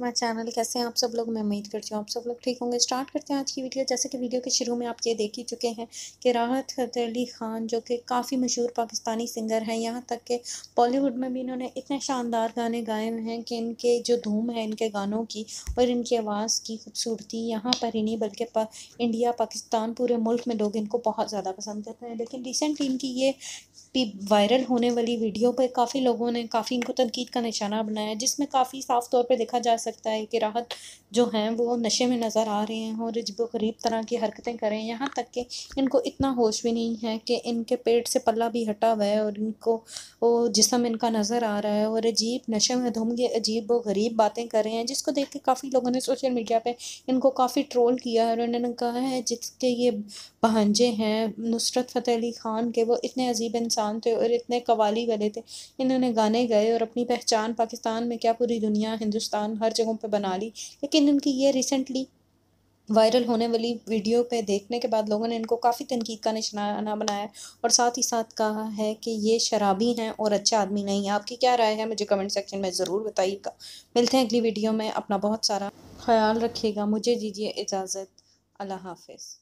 मैं चैनल कैसे हैं आप सब लोग मैं उम्मीद करती हूँ आप सब लोग ठीक होंगे स्टार्ट करते हैं आज की वीडियो जैसे कि वीडियो के शुरू में आप ये देख ही चुके हैं कि राहत फतेह अली खान जो कि काफ़ी मशहूर पाकिस्तानी सिंगर हैं यहाँ तक कि बॉलीवुड में भी इन्होंने इतने शानदार गाने गाए हुए हैं कि इनके जो धूम है इनके गानों की और इनकी आवाज़ की खूबसूरती यहाँ पर ही नहीं बल्कि पा, इंडिया पाकिस्तान पूरे मुल्क में लोग इनको बहुत ज़्यादा पसंद करते हैं लेकिन रिसेंटली इनकी ये भी वायरल होने वाली वीडियो पर काफ़ी लोगों ने काफ़ी इनको तनकीद का निशाना बनाया जिसमें काफ़ी साफ तौर पर देखा जा सकता है कि राहत जो हैं वो नशे में नज़र आ रहे हैं और अजब गरीब तरह की हरकतें करें यहाँ तक कि इनको इतना होश भी नहीं है कि इनके पेट से पल्ला भी हटा हुआ है और इनको वो जिसम इनका नज़र आ रहा है और अजीब नशे में धुम के अजीब वो गरीब बातें कर रहे हैं जिसको देख के काफ़ी लोगों ने सोशल मीडिया पर इनको काफ़ी ट्रोल किया है और उन्होंने कहा है जिसके ये भांजे हैं नुसरत फ़तेह अली ख़ान के वो इतने अजीब इंसान थे और इतने कवाली वाले थे इन्होंने गाने गए और अपनी पहचान पाकिस्तान में क्या पूरी दुनिया हिंदुस्तान हर हर जगहों पे बना ली लेकिन इनकी ये रिसेंटली वायरल होने वाली वीडियो पे देखने के बाद लोगों ने इनको काफ़ी तनकीद का निशाना बनाया और साथ ही साथ कहा है कि ये शराबी हैं और अच्छे आदमी नहीं हैं आपकी क्या राय है मुझे कमेंट सेक्शन में ज़रूर बताइएगा मिलते हैं अगली वीडियो में अपना बहुत सारा ख्याल रखिएगा मुझे दीजिए इजाज़त अल्लाह हाफिज़